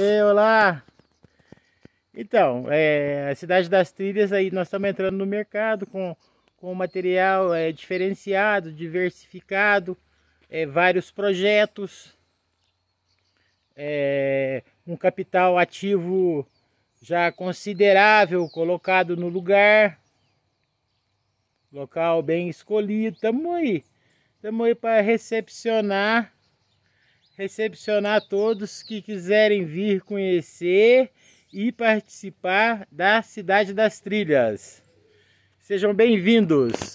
Ei, olá! Então, é, a Cidade das Trilhas, aí nós estamos entrando no mercado com, com material é, diferenciado, diversificado, é, vários projetos, é, um capital ativo já considerável colocado no lugar, local bem escolhido, estamos aí, estamos aí para recepcionar recepcionar todos que quiserem vir conhecer e participar da Cidade das Trilhas. Sejam bem-vindos!